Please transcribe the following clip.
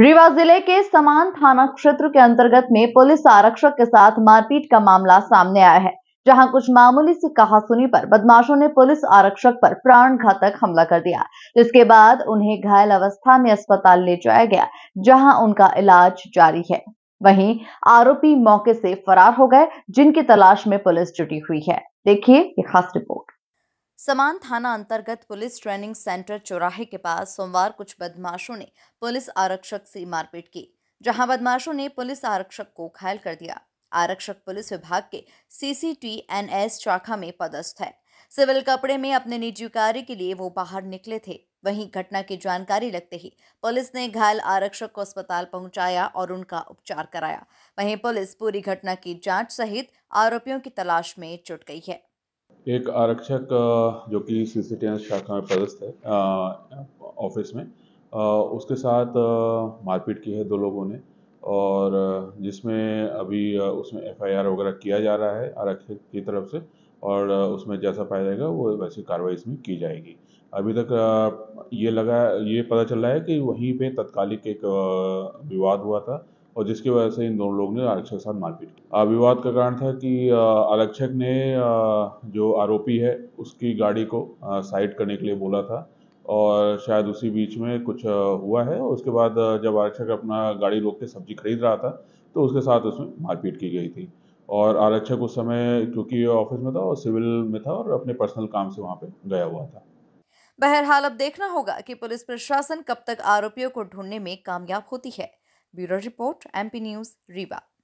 रीवा जिले के समान थाना क्षेत्र के अंतर्गत में पुलिस आरक्षक के साथ मारपीट का मामला सामने आया है जहां कुछ मामूली सी कहासुनी पर बदमाशों ने पुलिस आरक्षक पर प्राण घातक हमला कर दिया जिसके बाद उन्हें घायल अवस्था में अस्पताल ले जाया गया जहां उनका इलाज जारी है वहीं आरोपी मौके से फरार हो गए जिनकी तलाश में पुलिस जुटी हुई है देखिए ये खास रिपोर्ट समान थाना अंतर्गत पुलिस ट्रेनिंग सेंटर चौराहे के पास सोमवार कुछ बदमाशों ने पुलिस आरक्षक से मारपीट की जहां बदमाशों ने पुलिस आरक्षक को घायल कर दिया आरक्षक पुलिस विभाग के एस शाखा में पदस्थ है सिविल कपड़े में अपने निजी कार्य के लिए वो बाहर निकले थे वहीं घटना की जानकारी लगते ही पुलिस ने घायल आरक्षक को अस्पताल पहुंचाया और उनका उपचार कराया वहीं पुलिस पूरी घटना की जांच सहित आरोपियों की तलाश में जुट गई है एक आरक्षक जो कि सी सी टी शाखा में पदस्थ है ऑफिस में उसके साथ मारपीट की है दो लोगों ने और जिसमें अभी उसमें एफआईआर वगैरह किया जा रहा है आरक्षक की तरफ से और उसमें जैसा पाया जाएगा वो वैसी कार्रवाई इसमें की जाएगी अभी तक ये लगा ये पता चल रहा है कि वहीं पे तत्कालिक एक विवाद हुआ था और जिसकी वजह से इन दोनों लोगों ने आरक्षक के साथ मारपीट की विवाद का कारण था कि आरक्षक ने जो आरोपी है उसकी गाड़ी को साइड करने के लिए बोला था और शायद उसी बीच में कुछ हुआ है और उसके बाद जब आरक्षक अपना गाड़ी रोक के सब्जी खरीद रहा था तो उसके साथ उसमें मारपीट की गई थी और आरक्षक उस समय क्योंकि ऑफिस में था और सिविल में था और अपने पर्सनल काम से वहाँ पे गया हुआ था बहरहाल अब देखना होगा कि पुलिस प्रशासन कब तक आरोपियों को ढूंढने में कामयाब होती है Bureau Report, MP News, Riva.